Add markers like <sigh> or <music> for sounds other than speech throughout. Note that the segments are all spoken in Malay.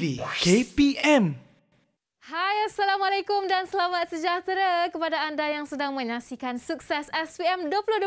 KPM。Hai, Assalamualaikum dan selamat sejahtera kepada anda yang sedang menyaksikan sukses SPM 2021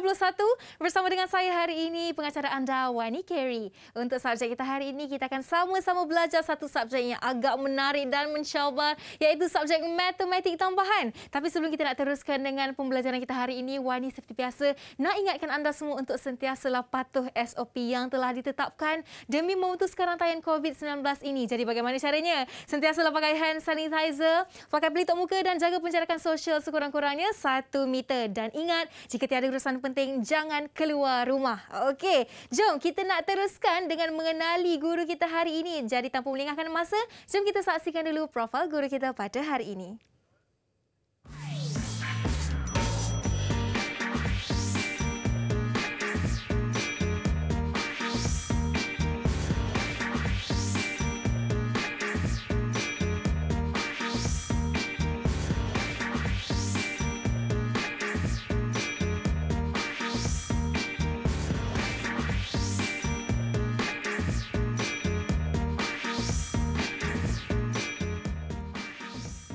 bersama dengan saya hari ini, pengacara anda, Wani Carey. Untuk subjek kita hari ini, kita akan sama-sama belajar satu subjek yang agak menarik dan mencabar iaitu subjek matematik tambahan. Tapi sebelum kita nak teruskan dengan pembelajaran kita hari ini, Wani seperti biasa nak ingatkan anda semua untuk sentiasa patuh SOP yang telah ditetapkan demi memutuskan rantaian COVID-19 ini. Jadi bagaimana caranya? Sentiasa pakai hand sanitizer beza. Pakai pelitup muka dan jaga penjarakan sosial sekurang-kurangnya satu meter. Dan ingat, jika tiada urusan penting, jangan keluar rumah. Okey, jom kita nak teruskan dengan mengenali guru kita hari ini. Jadi tanpa melengahkan masa, jom kita saksikan dulu profil guru kita pada hari ini. Hai.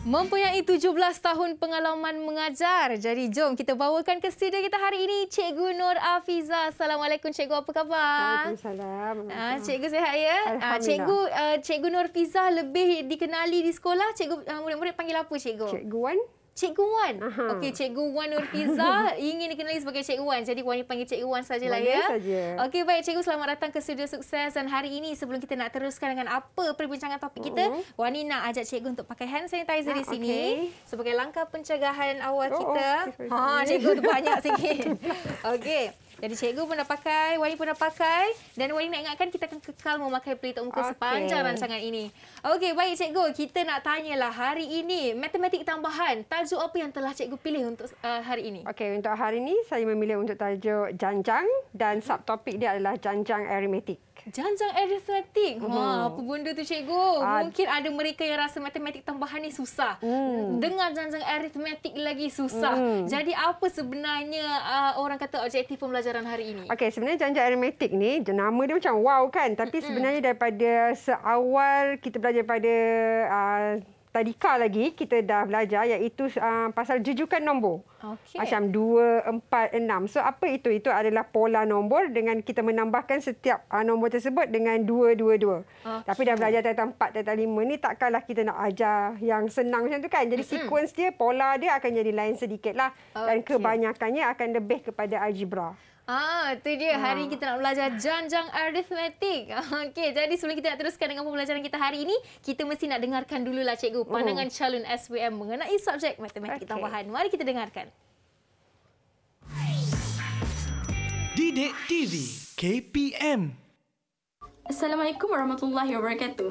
Mempunyai 17 tahun pengalaman mengajar. Jadi jom kita bawakan ke studio kita hari ini, Cikgu Nur Afiza. Assalamualaikum Cikgu, apa khabar? Waalaikumsalam. Ah, Cikgu sihat ya? Ah, Alhamdulillah. Cikgu, eh, Cikgu Nur Afiza lebih dikenali di sekolah. Cikgu ah, murid-murid panggil apa Cikgu? Cikgu Wan. Cikgu Wan. uh Okey, Cikgu Wan Nurfiza <laughs> ingin dikenali sebagai Cikgu Wan. Jadi Wan panggil Cikgu Wan ya. saja lah ya. Okey, baik Cikgu selamat datang ke studio sukses dan hari ini sebelum kita nak teruskan dengan apa perbincangan topik kita, uh-huh. Wan nak ajak Cikgu untuk pakai hand sanitizer uh, di ah, sini okay. sebagai langkah pencegahan awal oh, oh kita. Oh, ha, Cikgu tu banyak <laughs> sikit. Okey. Jadi cikgu pun dah pakai, Wani pun dah pakai dan Wani nak ingatkan kita akan kekal memakai pelitup muka okay. sepanjang rancangan ini. Okey, baik cikgu, kita nak tanyalah hari ini matematik tambahan, tajuk apa yang telah cikgu pilih untuk uh, hari ini? Okey, untuk hari ini saya memilih untuk tajuk janjang dan subtopik dia adalah janjang aritmetik janjang aritmatik. Ha, oh. apa benda tu cikgu? Uh. Mungkin ada mereka yang rasa matematik tambahan ni susah. Mm. Dengar janjang aritmatik lagi susah. Mm. Jadi apa sebenarnya uh, orang kata objektif pembelajaran hari ini? Okey, sebenarnya janjang aritmetik ni nama dia macam wow kan, tapi mm -hmm. sebenarnya daripada seawal kita belajar pada uh, tadika lagi kita dah belajar iaitu uh, pasal jujukan nombor. Okay. Macam 2 4 6. So apa itu? Itu adalah pola nombor dengan kita menambahkan setiap uh, nombor tersebut dengan 2 2 2. Okay. Tapi dah belajar tentang 4 tentang 5 ni takkanlah kita nak ajar yang senang macam tu kan. Jadi mm-hmm. sequence dia pola dia akan jadi lain sedikitlah okay. dan kebanyakannya akan lebih kepada algebra. Ah, tu dia. Ah. Hari kita nak belajar janjang aritmetik. <laughs> Okey, jadi sebelum kita nak teruskan dengan pembelajaran kita hari ini, kita mesti nak dengarkan dulu lah cikgu oh. pandangan calon SPM mengenai subjek matematik okay. tambahan. Mari kita dengarkan. Didik TV KPM Assalamualaikum warahmatullahi wabarakatuh.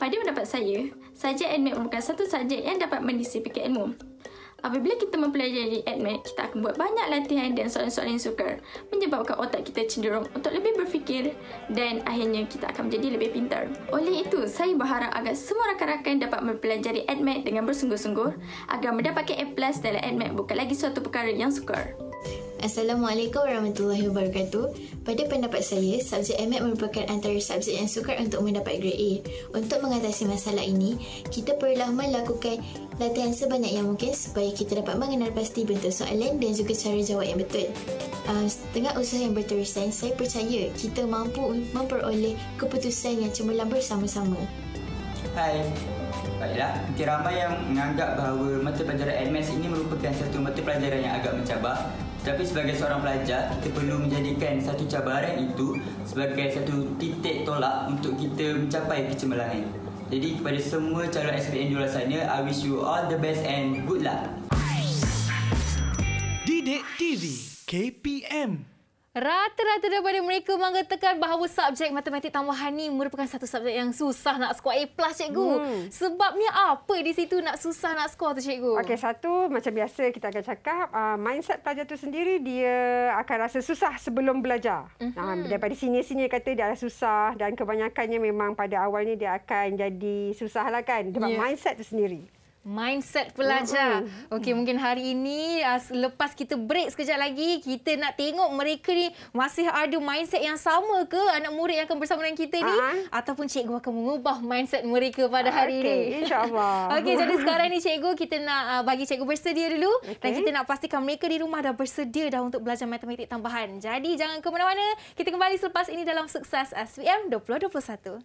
Pada pendapat saya, subjek admit merupakan satu subjek yang dapat mendisiplinkan ilmu. Apabila kita mempelajari admin, kita akan buat banyak latihan dan soalan-soalan yang sukar menyebabkan otak kita cenderung untuk lebih berfikir dan akhirnya kita akan menjadi lebih pintar. Oleh itu, saya berharap agar semua rakan-rakan dapat mempelajari admin dengan bersungguh-sungguh agar mendapatkan A+ dalam admin bukan lagi suatu perkara yang sukar. Assalamualaikum warahmatullahi wabarakatuh. Pada pendapat saya, subjek MAT merupakan antara subjek yang sukar untuk mendapat grade A. Untuk mengatasi masalah ini, kita perlu melakukan latihan sebanyak yang mungkin supaya kita dapat mengenal pasti bentuk soalan dan juga cara jawab yang betul. Uh, setengah usaha yang berterusan, saya percaya kita mampu memperoleh keputusan yang cemerlang bersama-sama. Hai, Baiklah, mungkin ramai yang menganggap bahawa mata pelajaran MS ini merupakan satu mata pelajaran yang agak mencabar. Tapi sebagai seorang pelajar, kita perlu menjadikan satu cabaran itu sebagai satu titik tolak untuk kita mencapai kecemerlangan. Jadi kepada semua calon SPM di luar sana, I wish you all the best and good luck. Didik TV KPM Rata-rata daripada mereka mengatakan bahawa subjek matematik tambahan ni merupakan satu subjek yang susah nak skor A plus cikgu. Hmm. Sebabnya apa di situ nak susah nak skor tu cikgu? Okey, satu macam biasa kita akan cakap uh, mindset pelajar tu sendiri dia akan rasa susah sebelum belajar. Nah, mhm. uh-huh. uh, daripada senior-senior kata dia rasa susah dan kebanyakannya memang pada awalnya dia akan jadi susahlah kan sebab yeah. mindset tu sendiri mindset pelajar. Uh, uh, Okey, mm. mungkin hari ini uh, lepas kita break sekejap lagi, kita nak tengok mereka ni masih ada mindset yang sama ke anak murid yang akan bersama dengan kita ni uh-huh. ataupun cikgu akan mengubah mindset mereka pada hari okay, ini. InsyaAllah. <laughs> Okey, jadi <laughs> sekarang ni cikgu kita nak uh, bagi cikgu bersedia dulu okay. dan kita nak pastikan mereka di rumah dah bersedia dah untuk belajar matematik tambahan. Jadi jangan ke mana-mana. Kita kembali selepas ini dalam Sukses SPM 2021.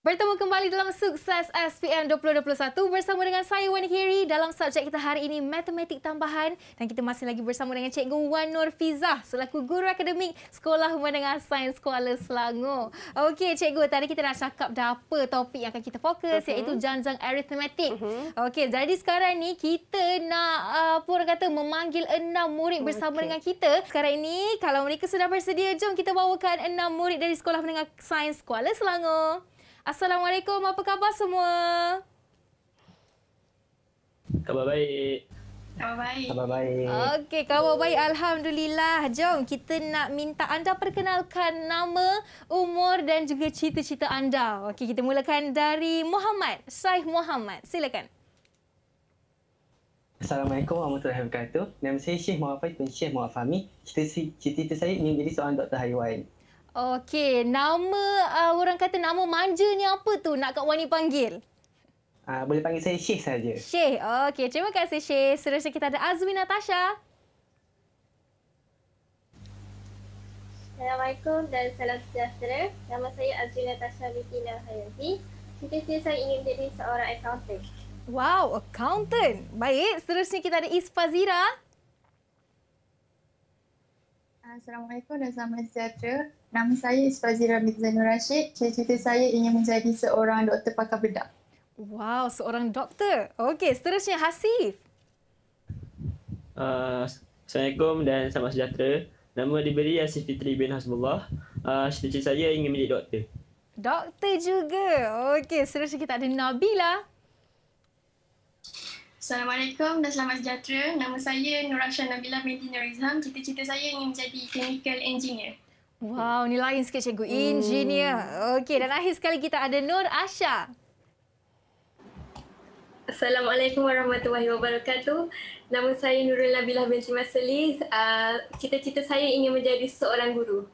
Bertemu kembali dalam Sukses SPM 2021 bersama dengan saya Wan Hiri dalam subjek kita hari ini Matematik Tambahan dan kita masih lagi bersama dengan Cikgu Wan Nur Fiza selaku guru akademik Sekolah Menengah Sains Kuala Selangor. Okey Cikgu, tadi kita dah cakap dah apa topik yang akan kita fokus uh-huh. iaitu janjang aritmetik. Uh-huh. Mhm. Okey, jadi sekarang ni kita nak uh, apa orang kata memanggil enam murid bersama dengan kita. Sekarang ini kalau mereka sudah bersedia, jom kita bawakan enam murid dari Sekolah Menengah Sains Kuala Selangor. Assalamualaikum, apa khabar semua? Khabar baik. Khabar baik. Khabar baik. Okey, khabar baik. Alhamdulillah. Jom kita nak minta anda perkenalkan nama, umur dan juga cita-cita anda. Okey, kita mulakan dari Muhammad. Saif Muhammad. Silakan. Assalamualaikum warahmatullahi wabarakatuh. Nama saya Syekh Muhammad bin Syekh Muhammad Fahmi. Cita-cita saya ingin jadi seorang doktor haiwan. Okey, nama uh, orang kata nama manjanya apa tu nak Kak Wani panggil? Uh, boleh panggil saya Syekh saja. Syekh, okey. Terima kasih Syekh. Seterusnya kita ada Azmi Natasha. Assalamualaikum dan salam sejahtera. Nama saya Azmi Natasha binti Nahayati. Cita-cita saya ingin jadi seorang accountant. Wow, accountant. Baik, seterusnya kita ada Isfazira. Assalamualaikum dan salam sejahtera. Nama saya Isfazira Mirza Nur Rashid. Cita-cita saya ingin menjadi seorang doktor pakar bedah. Wow, seorang doktor. Okey, seterusnya Hasif. Uh, Assalamualaikum dan selamat sejahtera. Nama diberi Hasif Fitri bin Hasbullah. Uh, cita-cita saya ingin menjadi doktor. Doktor juga. Okey, seterusnya kita ada Nabila. Assalamualaikum dan selamat sejahtera. Nama saya Nur Rashid Nabila Medina Rizham. Cita-cita saya ingin menjadi chemical engineer. Wow, ni lain sikit cikgu. Hmm. Engineer. Okey, dan akhir sekali kita ada Nur Asha. Assalamualaikum warahmatullahi wabarakatuh. Nama saya Nurul Nabilah binti Maselis. Ah, cita-cita saya ingin menjadi seorang guru.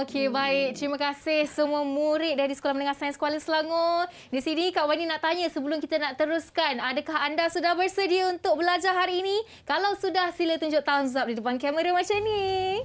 Okey, hmm. baik. Terima kasih semua murid dari Sekolah Menengah Sains Kuala Selangor. Di sini Kak Wani nak tanya sebelum kita nak teruskan, adakah anda sudah bersedia untuk belajar hari ini? Kalau sudah, sila tunjuk thumbs up di depan kamera macam ni.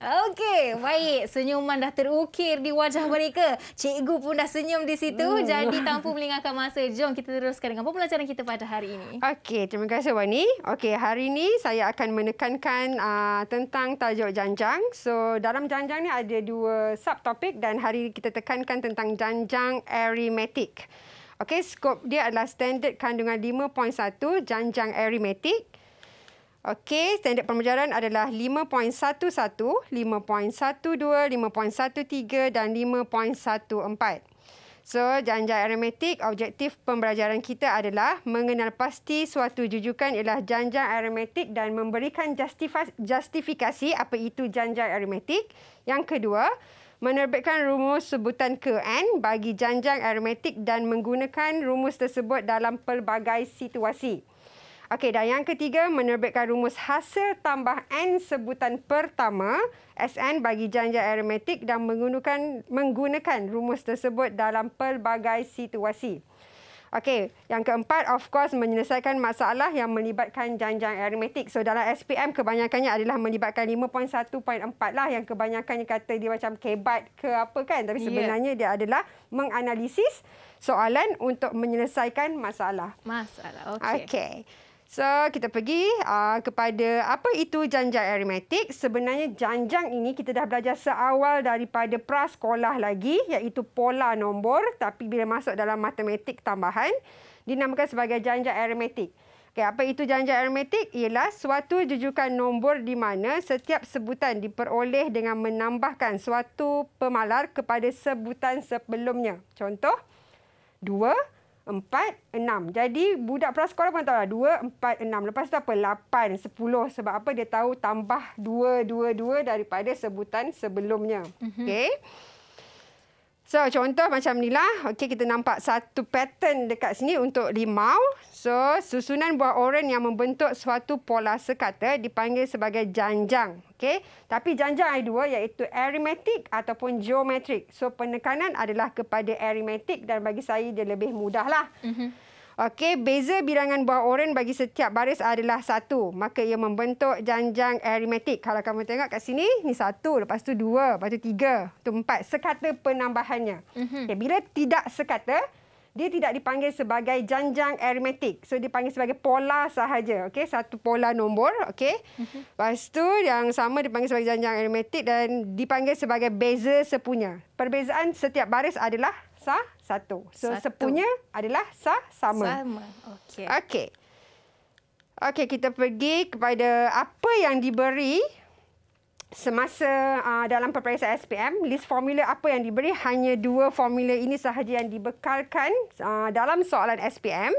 Okey, baik. Senyuman dah terukir di wajah mereka. Cikgu pun dah senyum di situ. Mm. Jadi tanpa melingangkan masa, jom kita teruskan dengan pembelajaran kita pada hari ini. Okey, terima kasih Wani. Okey, hari ini saya akan menekankan uh, tentang tajuk janjang. So, dalam janjang ni ada dua subtopik dan hari ini kita tekankan tentang janjang aritmetik. Okey, skop dia adalah standard kandungan 5.1 janjang aritmetik. Okey, standard pembelajaran adalah 5.11, 5.12, 5.13 dan 5.14. So, janjang aritmetik, objektif pembelajaran kita adalah mengenal pasti suatu jujukan ialah janjang aritmetik dan memberikan justifikasi apa itu janjang aritmetik. Yang kedua, menerbitkan rumus sebutan ke N bagi janjang aritmetik dan menggunakan rumus tersebut dalam pelbagai situasi. Okey, dan yang ketiga menerbitkan rumus hasil tambah N sebutan pertama SN bagi janji aromatik dan menggunakan menggunakan rumus tersebut dalam pelbagai situasi. Okey, yang keempat of course menyelesaikan masalah yang melibatkan janjang aromatik. So dalam SPM kebanyakannya adalah melibatkan 5.1.4 lah yang kebanyakannya kata dia macam kebat ke apa kan tapi ya. sebenarnya yeah. dia adalah menganalisis soalan untuk menyelesaikan masalah. Masalah. Okey. Okey. So, kita pergi uh, kepada apa itu janjang aritmetik. Sebenarnya janjang ini kita dah belajar seawal daripada prasekolah lagi iaitu pola nombor tapi bila masuk dalam matematik tambahan dinamakan sebagai janjang aritmetik. Okay, apa itu janjang aritmetik? Ialah suatu jujukan nombor di mana setiap sebutan diperoleh dengan menambahkan suatu pemalar kepada sebutan sebelumnya. Contoh, dua empat, enam. Jadi budak prasekolah pun tahu lah. Dua, empat, enam. Lepas tu apa? Lapan, sepuluh. Sebab apa dia tahu tambah dua, dua, dua daripada sebutan sebelumnya. Mm-hmm. Okey. So contoh macam ni lah. Okey kita nampak satu pattern dekat sini untuk limau. So susunan buah oran yang membentuk suatu pola sekata dipanggil sebagai janjang. Okey. Tapi janjang ada dua iaitu aromatik ataupun geometrik. So penekanan adalah kepada aromatik dan bagi saya dia lebih mudah lah. Mm Okey, beza bilangan buah oren bagi setiap baris adalah satu. Maka ia membentuk janjang aritmetik. Kalau kamu tengok kat sini, ni satu. Lepas tu dua. Lepas tu tiga. Tu empat. Sekata penambahannya. Mhm. Okay, bila tidak sekata, dia tidak dipanggil sebagai janjang aritmetik, So, dipanggil sebagai pola sahaja. Okey, satu pola nombor. Okey. Mhm. Lepas tu yang sama dipanggil sebagai janjang aritmetik dan dipanggil sebagai beza sepunya. Perbezaan setiap baris adalah sah satu. So satu. sepunya adalah sah sama. Sama. Okey. Okey. Okey, kita pergi kepada apa yang diberi semasa uh, dalam peperiksa SPM. List formula apa yang diberi hanya dua formula ini sahaja yang dibekalkan uh, dalam soalan SPM.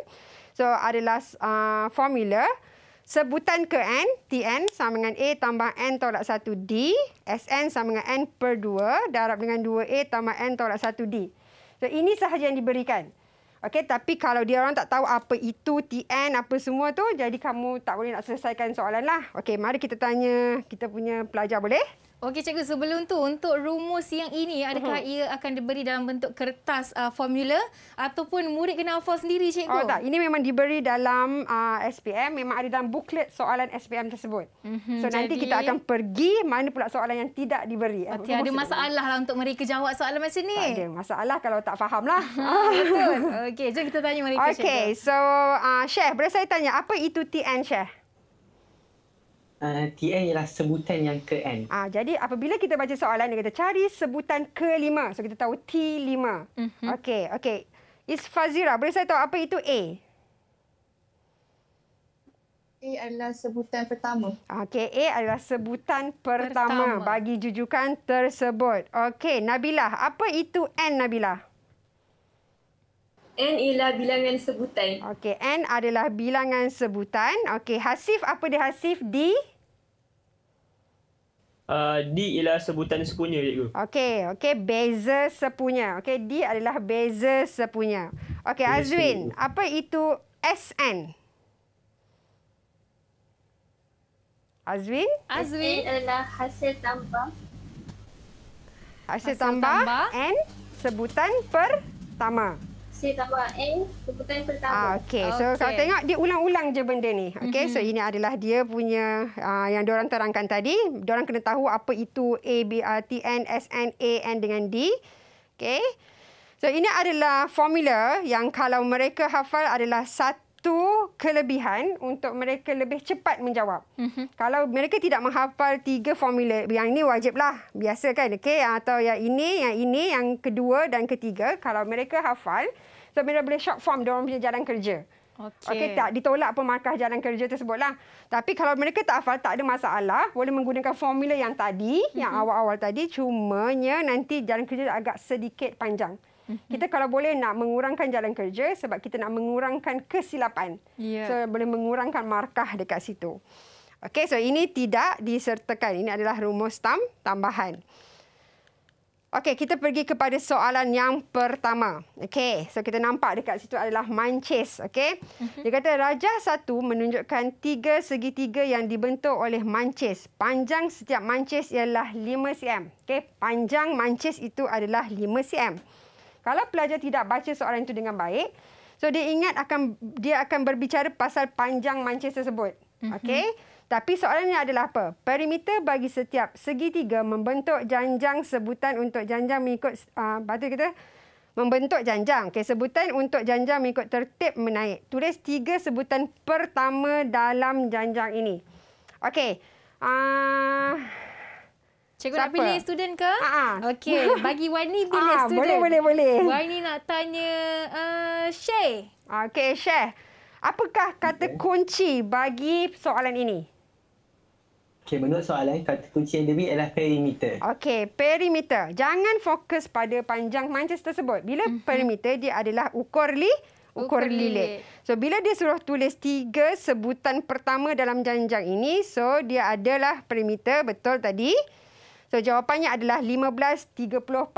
So adalah uh, formula sebutan ke N, TN sama dengan A tambah N tolak 1D, SN sama dengan N per 2 darab dengan 2A tambah N tolak 1D. So ini sahaja yang diberikan. Okey, tapi kalau dia orang tak tahu apa itu TN apa semua tu, jadi kamu tak boleh nak selesaikan soalan lah. Okey, mari kita tanya kita punya pelajar boleh? Okey cikgu sebelum tu untuk rumus yang ini adakah uh-huh. ia akan diberi dalam bentuk kertas uh, formula ataupun murid kena hafal sendiri cikgu? Oh tak, ini memang diberi dalam uh, SPM, memang ada dalam buklet soalan SPM tersebut. Uh-huh. So Jadi... nanti kita akan pergi mana pula soalan yang tidak diberi. Oh, eh, tiada ada masalah lah untuk mereka jawab soalan macam ni. Tak ada masalah kalau tak faham lah. <laughs> Ah, betul. Okey, jom kita tanya mereka okay, cikgu. Okey, so uh, Syekh boleh saya tanya apa itu TN Syekh? Eh, TN ialah sebutan yang ke N. Ah, jadi apabila kita baca soalan dia kata cari sebutan ke lima. So kita tahu T lima. Mm-hmm. Okey, okey. Is Fazira, boleh saya tahu apa itu A? A adalah sebutan pertama. Okey, A adalah sebutan pertama, pertama bagi jujukan tersebut. Okey, Nabila, apa itu N Nabila? N ialah bilangan sebutan. Okey, N adalah bilangan sebutan. Okey, Hasif apa dia Hasif? D? Di? Uh, D ialah sebutan sepunya cikgu. Okey, okey beza sepunya. Okey, D adalah beza sepunya. Okey, Azwin, apa itu SN? Azwin? Azwin adalah hasil tambah. Hasil, hasil tambah, tambah N sebutan pertama tambah A eh, Keputusan pertama ah, okay. So okay. kalau tengok Dia ulang-ulang je benda ni okay. So mhm. ini adalah dia punya ah, Yang diorang terangkan tadi Diorang kena tahu Apa itu A, B, R, T, N, S, N, A, N dengan D Okay So ini adalah formula Yang kalau mereka hafal Adalah satu kelebihan Untuk mereka lebih cepat menjawab mm-hmm. Kalau mereka tidak menghafal Tiga formula Yang ini wajiblah Biasa kan okay. Atau yang ini Yang ini Yang kedua dan ketiga Kalau mereka hafal So mereka boleh short form dia orang punya jalan kerja. Okey. Okay, tak ditolak pun markah jalan kerja tersebutlah. Tapi kalau mereka tak hafal tak ada masalah, boleh menggunakan formula yang tadi, mm-hmm. yang mhm. awal-awal tadi cumanya nanti jalan kerja agak sedikit panjang. Mhm. Kita kalau boleh nak mengurangkan jalan kerja sebab kita nak mengurangkan kesilapan. Yeah. So boleh mengurangkan markah dekat situ. Okey, so ini tidak disertakan. Ini adalah rumus tam tambahan. Okey, kita pergi kepada soalan yang pertama. Okey, so kita nampak dekat situ adalah manches. Okey, mhm. dia kata Raja satu menunjukkan tiga segitiga yang dibentuk oleh manches. Panjang setiap manches ialah 5 cm. Okey, panjang manches itu adalah 5 cm. Kalau pelajar tidak baca soalan itu dengan baik, so dia ingat akan dia akan berbicara pasal panjang manches tersebut. Mhm. Okey. Tapi soalannya adalah apa? Perimeter bagi setiap segitiga membentuk janjang sebutan untuk janjang mengikut uh, ah, batu kita membentuk janjang. Okay, sebutan untuk janjang mengikut tertib menaik. Tulis tiga sebutan pertama dalam janjang ini. Okey. Uh, Cikgu Siapa? nak pilih student ke? uh Okey, <laughs> bagi Wani pilih uh, student. Boleh, boleh, boleh. Wani nak tanya uh, Syekh. Okey, Syekh. Apakah kata kunci bagi soalan ini? Okay, menurut soalan, kata kunci endemik adalah perimeter. Okey, perimeter. Jangan fokus pada panjang mancis tersebut. Bila mm-hmm. perimeter, dia adalah ukur li, ukur, ukur lilit. So, bila dia suruh tulis tiga sebutan pertama dalam janjang ini, so, dia adalah perimeter, betul tadi. So, jawapannya adalah 15, 30, 45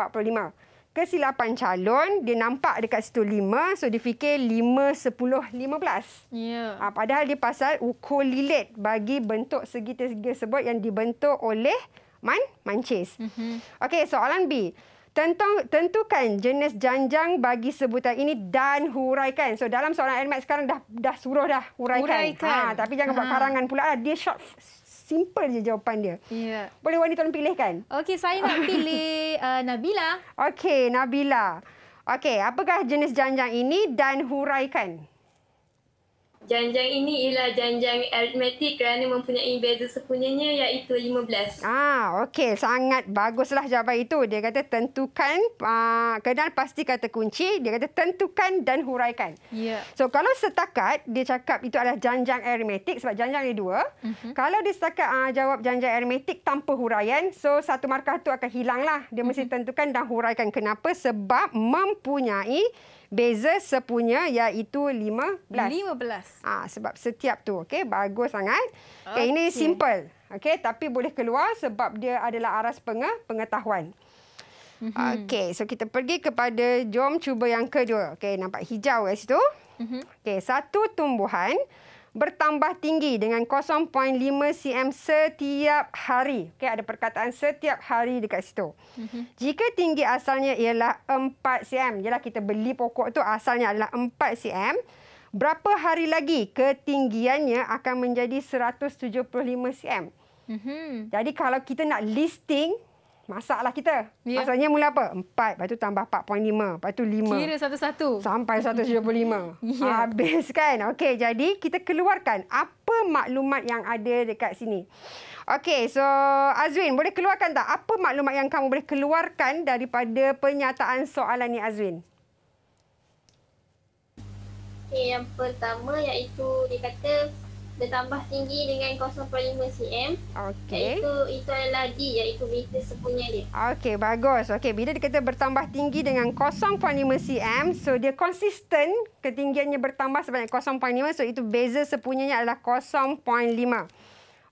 kesilapan calon dia nampak dekat situ 5 so dia fikir lima sepuluh lima belas. Yeah. Ya. Ha, padahal dia pasal ukur lilit bagi bentuk segitiga sebut yang dibentuk oleh man mancis. Mm-hmm. Okey, soalan B. Tentang tentukan jenis janjang bagi sebutan ini dan huraikan. So dalam soalan Ahmad sekarang dah dah suruh dah huraikan. huraikan. Ha tapi jangan ha. buat karangan pula lah. dia short simple je jawapan dia. Yeah. Boleh wanita tolong kan? Okey, saya nak pilih <laughs> uh, Nabila. Okey, Nabila. Okey, apakah jenis janjang ini dan huraikan? Janjang ini ialah janjang aritmetik kerana mempunyai beza sepunyanya iaitu 15. Ah, okey. Sangat baguslah jawapan itu. Dia kata tentukan, uh, kenal pasti kata kunci. Dia kata tentukan dan huraikan. Yeah. So, kalau setakat dia cakap itu adalah janjang aritmetik sebab janjang ada dua. Uh-huh. Kalau dia setakat uh, jawab janjang aritmetik tanpa huraian, so satu markah tu akan hilanglah. Dia uh-huh. mesti mhm. tentukan dan huraikan. Kenapa? Sebab mempunyai beza sepunya iaitu 15. 15. Ah ha, sebab setiap tu okey bagus sangat. Okey okay, ini simple. Okey tapi boleh keluar sebab dia adalah aras penge, pengetahuan. Mm-hmm. Okey so kita pergi kepada jom cuba yang kedua. Okey nampak hijau kat situ. Mm-hmm. Okey satu tumbuhan bertambah tinggi dengan 0.5 cm setiap hari. Okey, ada perkataan setiap hari dekat situ. Mhm. Jika tinggi asalnya ialah 4 cm, ialah kita beli pokok tu asalnya adalah 4 cm, berapa hari lagi ketinggiannya akan menjadi 175 cm? Mm-hmm. Jadi kalau kita nak listing masaklah kita. Ya. Maksudnya mula apa? Empat. lepas tu tambah 4.5, lepas tu lima. Kira satu-satu. Sampai 175. <laughs> ya. Habis kan? Okey, jadi kita keluarkan apa maklumat yang ada dekat sini. Okey, so Azwin, boleh keluarkan tak? Apa maklumat yang kamu boleh keluarkan daripada penyataan soalan ni Azwin? Okay, yang pertama iaitu dia kata bertambah tinggi dengan 0.5 cm. Okey. Itu itu adalah D iaitu meter sepunya dia. Okey, bagus. Okey, bila dia kata bertambah tinggi dengan 0.5 cm, so dia konsisten ketinggiannya bertambah sebanyak 0.5, so itu beza sepunyanya adalah 0.5.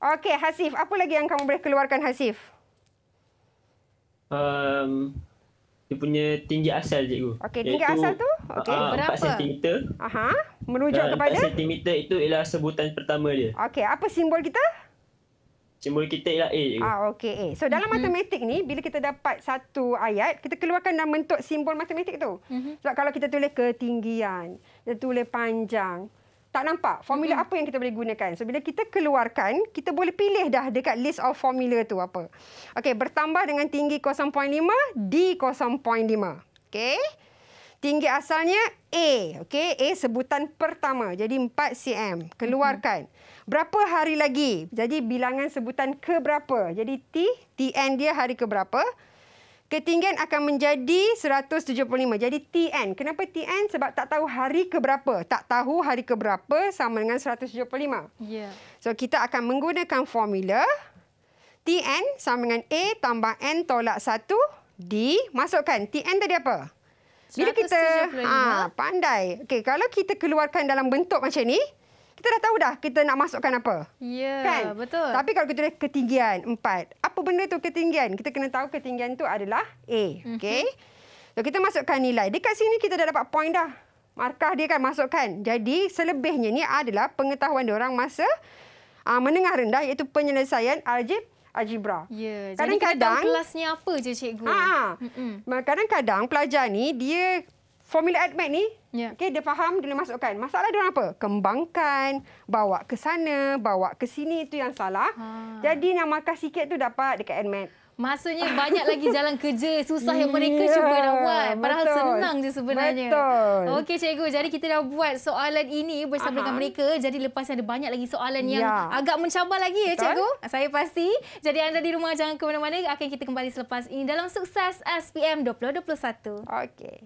Okey, Hasif, apa lagi yang kamu boleh keluarkan Hasif? Um, dia punya tinggi asal cikgu. Okey, tinggi asal tu? Ah, okey, uh, berapa? 4 cm. Aha, menuju uh, kepada 4 cm itu ialah sebutan pertama dia. Okey, apa simbol kita? Simbol kita ialah A cikgu. Ah, okey, A. So dalam mm-hmm. matematik ni bila kita dapat satu ayat, kita keluarkan dan bentuk simbol matematik tu. Mm-hmm. Sebab kalau kita tulis ketinggian, kita tulis panjang, tak nampak formula mm-hmm. apa yang kita boleh gunakan. So bila kita keluarkan, kita boleh pilih dah dekat list of formula tu apa. Okey, bertambah dengan tinggi 0.5 di 0.5. Okey. Tinggi asalnya A. Okey, A sebutan pertama. Jadi 4 cm. Keluarkan. Mm-hmm. Berapa hari lagi? Jadi bilangan sebutan ke berapa? Jadi T, TN dia hari ke berapa? ketinggian akan menjadi 175. Jadi TN. Kenapa TN? Sebab tak tahu hari ke berapa. Tak tahu hari ke berapa sama dengan 175. Ya. Yeah. So kita akan menggunakan formula TN sama dengan A tambah N tolak 1 D. Masukkan TN tadi apa? Bila kita ah pandai. Okey, kalau kita keluarkan dalam bentuk macam ni, kita dah tahu dah kita nak masukkan apa. Ya, yeah, kan? betul. Tapi kalau kita ada ketinggian, empat. Apa benda itu ketinggian? Kita kena tahu ketinggian itu adalah A. Mm -hmm. Okey. So, kita masukkan nilai. Dekat sini kita dah dapat poin dah. Markah dia kan masukkan. Jadi, selebihnya ni adalah pengetahuan orang masa uh, menengah rendah iaitu penyelesaian aljib algebra. Ya. Kadang -kadang, jadi, kita tahu kelasnya apa je cikgu. Ah, ah. Kadang-kadang mm -mm. pelajar ni dia formula admat ni yeah. okey dia faham dia masukkan masalah dia apa kembangkan bawa ke sana bawa ke sini itu yang salah ha. jadi yang markah sikit tu dapat dekat admat Maksudnya banyak lagi <laughs> jalan kerja susah yang mereka yeah, cuba nak buat. Padahal betul. senang je sebenarnya. Betul. Okey cikgu, jadi kita dah buat soalan ini bersama uh dengan mereka. Jadi lepas ada banyak lagi soalan yeah. yang ya. agak mencabar lagi ya, betul. ya cikgu. Saya pasti. Jadi anda di rumah jangan ke mana-mana. Akan kita kembali selepas ini dalam sukses SPM 2021. Okey.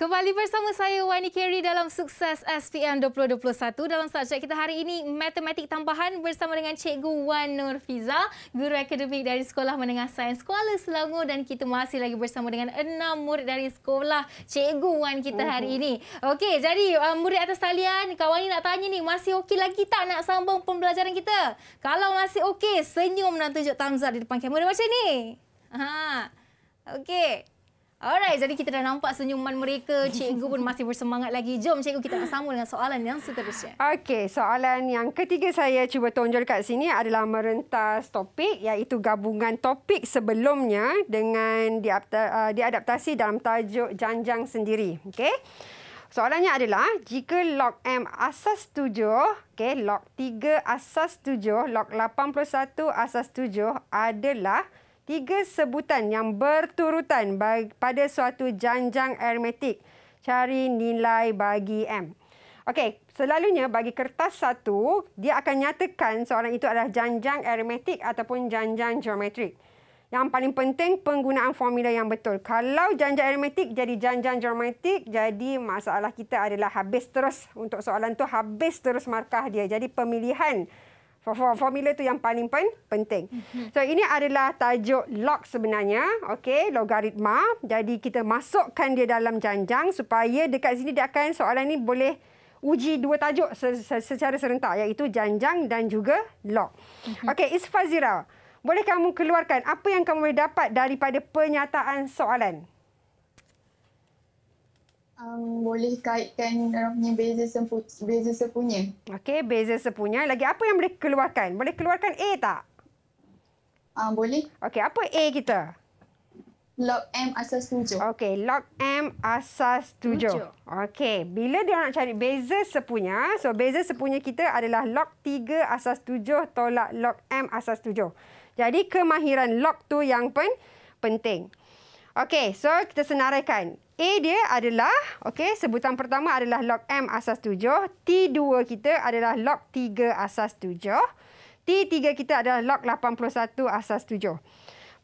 Kembali bersama saya Wani Kerry dalam Sukses SPM 2021 dalam subjek kita hari ini Matematik Tambahan bersama dengan Cikgu Wan Nur Fiza, guru akademik dari Sekolah Menengah Sains Kuala Selangor dan kita masih lagi bersama dengan enam murid dari sekolah Cikgu Wan kita hari uhuh. ini. Okey, jadi um, murid atas talian, kawan nak tanya ni masih okey lagi tak nak sambung pembelajaran kita? Kalau masih okey, senyum dan tunjuk thumbs up di depan kamera macam ni. Ha. Okey. Alright, jadi kita dah nampak senyuman mereka. Cikgu pun masih bersemangat lagi. Jom cikgu kita nak sambung dengan soalan yang seterusnya. Okey, soalan yang ketiga saya cuba tonjol kat sini adalah merentas topik iaitu gabungan topik sebelumnya dengan uh, diadaptasi dalam tajuk janjang sendiri. Okey. Soalannya adalah jika log M asas 7, okey, log 3 asas 7, log 81 asas 7 adalah tiga sebutan yang berturutan pada suatu janjang aritmetik. Cari nilai bagi M. Okey, selalunya bagi kertas satu, dia akan nyatakan seorang itu adalah janjang aritmetik ataupun janjang geometrik. Yang paling penting penggunaan formula yang betul. Kalau janjang aritmetik jadi janjang geometrik, jadi masalah kita adalah habis terus untuk soalan tu habis terus markah dia. Jadi pemilihan formula itu yang paling penting. Mhm. So ini adalah tajuk log sebenarnya. Okey, logaritma. Jadi kita masukkan dia dalam janjang supaya dekat sini dia akan soalan ini boleh uji dua tajuk secara serentak iaitu janjang dan juga log. Mhm. Okey, Isfazira, boleh kamu keluarkan apa yang kamu boleh dapat daripada penyataan soalan? um, boleh kaitkan rohnya beza, sempu, beza sepunya. Okey, beza sepunya. Lagi apa yang boleh keluarkan? Boleh keluarkan A tak? Um, boleh. Okey, apa A kita? Log M asas tujuh. Okey, log M asas tujuh. Okey, bila dia nak cari beza sepunya, so beza sepunya kita adalah log tiga asas tujuh tolak log M asas tujuh. Jadi kemahiran log tu yang pen, penting. Okey, so kita senaraikan. A dia adalah, okey, sebutan pertama adalah log M asas tujuh. T2 kita adalah log 3 asas tujuh. T3 kita adalah log 81 asas tujuh.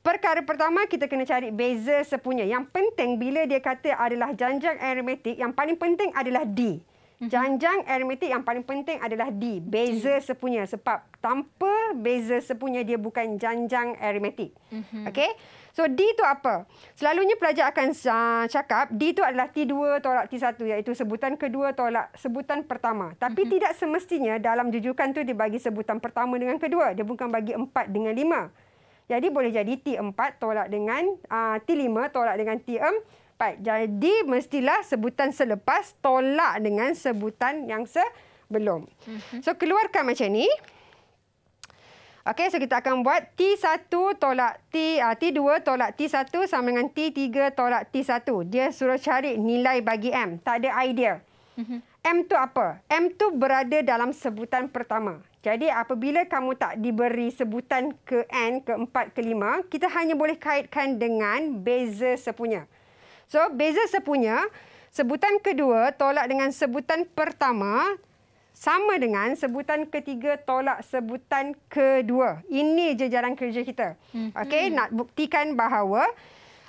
Perkara pertama kita kena cari beza sepunya. Yang penting bila dia kata adalah janjang aritmetik, yang paling penting adalah D. Mhm. janjang aromatik yang paling penting adalah D, beza D. sepunya. Sebab tanpa beza sepunya, dia bukan janjang aromatik. Mm-hmm. Okey? So D itu apa? Selalunya pelajar akan cakap D itu adalah T2 tolak T1 iaitu sebutan kedua tolak sebutan pertama. Tapi mm-hmm. tidak semestinya dalam jujukan tu dia bagi sebutan pertama dengan kedua. Dia bukan bagi empat dengan lima. Jadi boleh jadi T4 tolak dengan uh, ah, T5 tolak dengan T4 dapat. Jadi mestilah sebutan selepas tolak dengan sebutan yang sebelum. Mhm. So keluarkan macam ni. Okey, so kita akan buat T1 tolak T, uh, ah, T2 tolak T1 sama dengan T3 tolak T1. Dia suruh cari nilai bagi M. Tak ada idea. Mhm. M tu apa? M tu berada dalam sebutan pertama. Jadi apabila kamu tak diberi sebutan ke N, ke 4, ke 5, kita hanya boleh kaitkan dengan beza sepunya. Mm So, beza sepunya, sebutan kedua tolak dengan sebutan pertama sama dengan sebutan ketiga tolak sebutan kedua. Ini je jalan kerja kita. Hmm. Okey, hmm. nak buktikan bahawa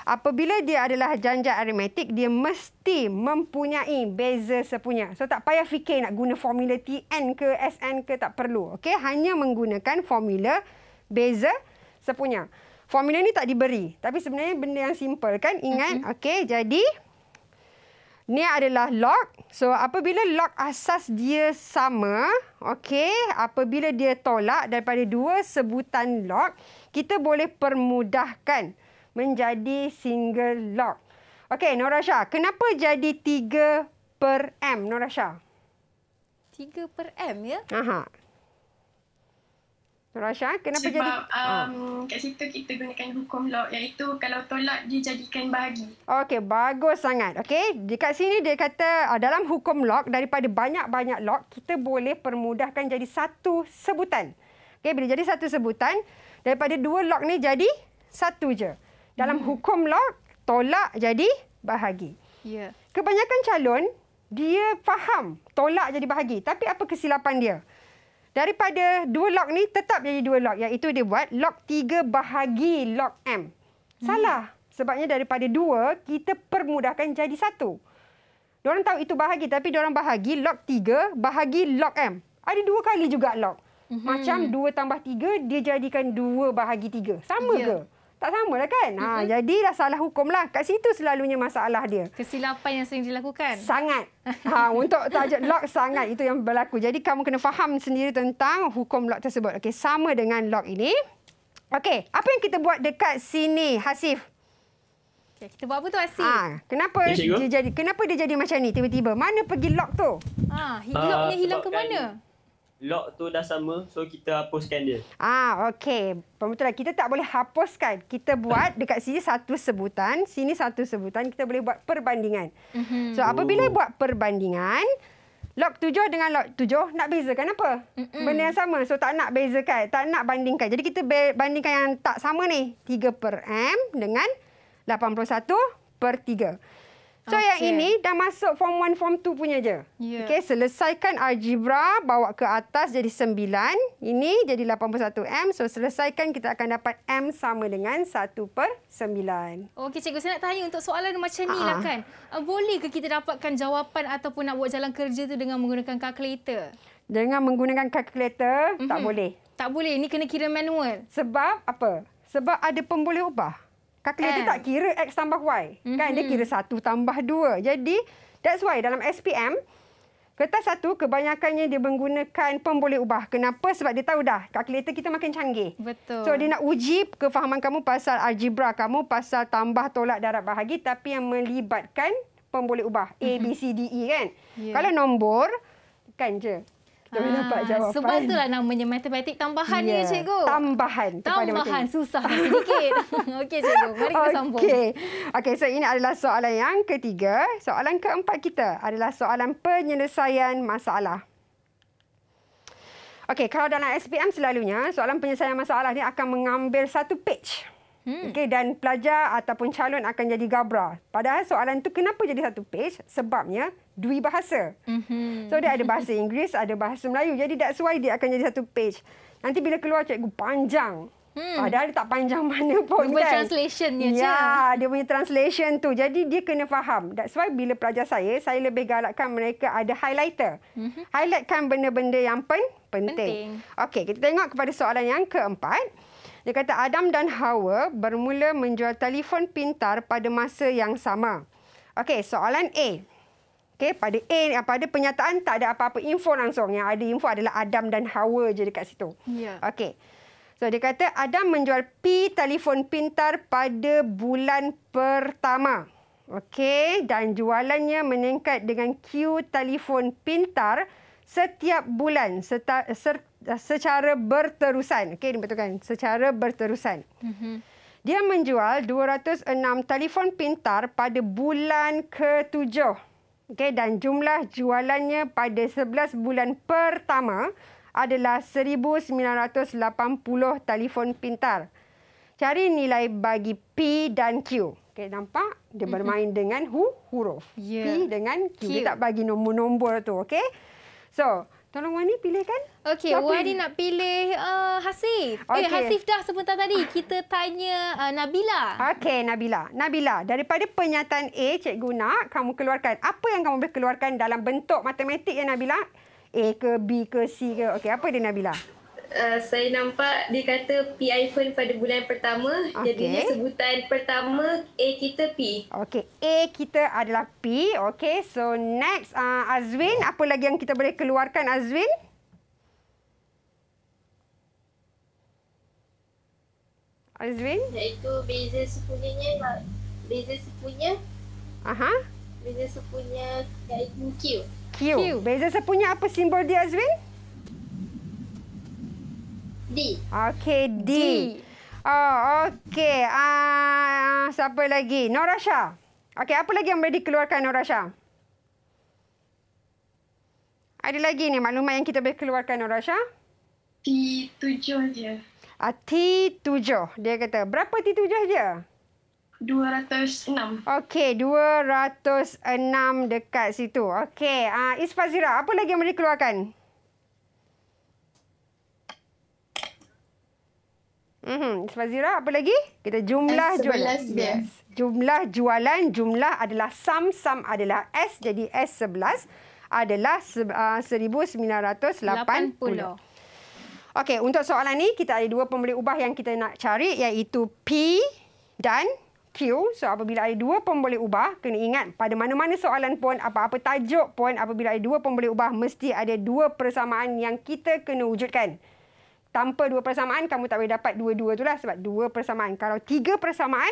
apabila dia adalah janji aritmetik, dia mesti mempunyai beza sepunya. So tak payah fikir nak guna formula TN ke SN ke tak perlu. Okey, hanya menggunakan formula beza sepunya formula ni tak diberi. Tapi sebenarnya benda yang simple kan. Ingat. Mm -hmm. Okey. Jadi. Ni adalah log. So apabila log asas dia sama. Okey. Apabila dia tolak daripada dua sebutan log. Kita boleh permudahkan menjadi single log. Okey. Norasha, Kenapa jadi 3 per M? Norasha, Shah. 3 per M ya? Aha. Rasha, kenapa Sebab, jadi? Sebab um, ah. kat situ kita gunakan hukum log, iaitu kalau tolak dijadikan bahagi. Okey, bagus sangat. Okey, di dekat sini dia kata ah, dalam hukum log daripada banyak-banyak log kita boleh permudahkan jadi satu sebutan. Okey, bila jadi satu sebutan, daripada dua log ni jadi satu je. Dalam hmm. hukum log tolak jadi bahagi. Ya. Yeah. Kebanyakan calon dia faham tolak jadi bahagi. Tapi apa kesilapan dia? daripada dua log ni tetap jadi dua lock iaitu dia buat log 3 bahagi log M. Salah. Sebabnya daripada dua kita permudahkan jadi satu. Diorang tahu itu bahagi tapi diorang bahagi log 3 bahagi log M. Ada dua kali juga log Hmm. Macam 2 tambah 3 dia jadikan 2 bahagi 3. Sama yeah. ke? tak sama lah kan. Ha, mm-hmm. Jadi dah salah hukum lah. Kat situ selalunya masalah dia. Kesilapan yang sering dilakukan. Sangat. Ha, <laughs> untuk tajuk log sangat itu yang berlaku. Jadi kamu kena faham sendiri tentang hukum log tersebut. Okey, sama dengan log ini. Okey, apa yang kita buat dekat sini, Hasif? Okay, kita buat apa tu Hasif? Ha, kenapa dia jadi kenapa dia jadi macam ni tiba-tiba? Mana pergi log tu? Ah, ha, hilangnya ah, hilang ke mana? Kan lock tu dah sama so kita hapuskan dia. Ah okey. Pembetulan kita tak boleh hapuskan. Kita buat <laughs> dekat sini satu sebutan, sini satu sebutan, kita boleh buat perbandingan. Mm-hmm. So apabila oh. buat perbandingan lock tujuh dengan lock tujuh nak bezakan apa? Mm-mm. Benda yang sama. So tak nak bezakan, tak nak bandingkan. Jadi kita bandingkan yang tak sama ni. 3 per M dengan 81 per 3. So yang ini dah masuk form 1, form 2 punya je. Yeah. Okey, selesaikan algebra, bawa ke atas jadi 9. Ini jadi 81M. So selesaikan kita akan dapat M sama dengan 1 per 9. Okey, cikgu saya nak tanya untuk soalan macam ni lah ah. kan. Ah, boleh ke kita dapatkan jawapan ataupun nak buat jalan kerja tu dengan menggunakan kalkulator? Dengan menggunakan kalkulator, mm-hmm. tak mhm. boleh. Tak boleh, ini kena kira manual. Sebab apa? Sebab ada pemboleh ubah. Kalkulator kan. M. tak kira X tambah Y. Mm-hmm. Kan? Dia mhm. kira 1 tambah 2. Jadi, that's why dalam SPM, kertas satu kebanyakannya dia menggunakan pemboleh ubah. Kenapa? Sebab dia tahu dah, kalkulator kita makin canggih. Betul. So, dia nak uji kefahaman kamu pasal algebra kamu, pasal tambah, tolak, darab, bahagi. Tapi yang melibatkan pemboleh ubah. Mm-hmm. A, B, C, D, E kan? Yeah. Kalau nombor, kan je kita boleh dapat ah, jawapan. Sebab itulah namanya matematik tambahan ya, ya cikgu. Tambahan. Tambahan, matematik. susah sedikit. <laughs> Okey, cikgu. Mari kita okay. sambung. Okey, okay, so ini adalah soalan yang ketiga. Soalan keempat kita adalah soalan penyelesaian masalah. Okey, kalau dalam SPM selalunya, soalan penyelesaian masalah ni akan mengambil satu page hmm. okey dan pelajar ataupun calon akan jadi gabra padahal soalan itu kenapa jadi satu page sebabnya dui bahasa mm-hmm. so dia ada bahasa Inggeris ada bahasa Melayu jadi tak sesuai dia akan jadi satu page nanti bila keluar cikgu panjang Hmm. Padahal tak panjang <laughs> mana pun dia kan. Dia translationnya je. Ya, dia punya translation tu. Jadi dia kena faham. That's why bila pelajar saya, saya lebih galakkan mereka ada highlighter. Mm-hmm. Highlightkan benda-benda yang pen- penting. penting. Okey, kita tengok kepada soalan yang keempat. Dia kata Adam dan Hawa bermula menjual telefon pintar pada masa yang sama. Okey, soalan A. Okey, pada A pada penyataan tak ada apa-apa info langsung. Yang ada info adalah Adam dan Hawa je dekat situ. Ya. Yeah. Okey. So dia kata Adam menjual P telefon pintar pada bulan pertama. Okey, dan jualannya meningkat dengan Q telefon pintar setiap bulan serta, ser, secara berterusan. Okey, ini betul kan? Secara berterusan. Mm-hmm. Dia menjual 206 telefon pintar pada bulan ke-7. Okey, dan jumlah jualannya pada 11 bulan pertama adalah 1,980 telefon pintar. Cari nilai bagi P dan Q. Okey, nampak? Dia mhm. bermain mm-hmm. dengan hu, huruf. Yeah. P ya. dengan Q. Q. Dia tak bagi nombor-nombor tu, okey? So, tolong Wani pilih kan. Okey, Wani nak pilih uh, Hasif. Eh, okay. Eh, Hasif dah sebentar tadi. Kita tanya uh, Nabila. Okey, Nabila. Nabila, daripada penyataan A, cikgu nak kamu keluarkan. Apa yang kamu boleh keluarkan dalam bentuk matematik ya, Nabila? A ke B ke C ke? Okey, apa dia Nabila? Eh, saya nampak dikata P iPhone pada bulan pertama. Okay. Jadi sebutan pertama A kita P. Okey, A kita adalah P. Okey, so next uh, Azwin, apa lagi yang kita boleh keluarkan Azwin? Azwin? Iaitu beza sepunyanya. Beza sepunya. Aha. Beza sepunya iaitu Q. Q. Q. Beza sepunya apa simbol dia Azwin? Uh, D. Okey, D. Oh, okey. Uh, ah, siapa lagi? Norasha? Okey, apa lagi yang boleh dikeluarkan Nora Ada lagi ni maklumat yang kita boleh keluarkan Nora T7 je. Ah, uh, T7. Dia kata, berapa T7 je? 206. Okey, 206 dekat situ. Okey, ah uh, Isfazira, apa lagi yang boleh dikeluarkan? Mm-hmm. Sebab apa lagi? Kita jumlah S11 jualan. S11 yes. Jumlah jualan, jumlah adalah sum, sum adalah S. Jadi S11 adalah ah, uh, 1980. Okey, untuk soalan ni kita ada dua pembeli ubah yang kita nak cari iaitu P dan Q. So apabila ada dua pembeli ubah, kena ingat pada mana-mana soalan pun, apa-apa tajuk pun, apabila ada dua pembeli ubah, mesti ada dua persamaan yang kita kena wujudkan tanpa dua persamaan kamu tak boleh dapat dua-dua tu lah sebab dua persamaan. Kalau tiga persamaan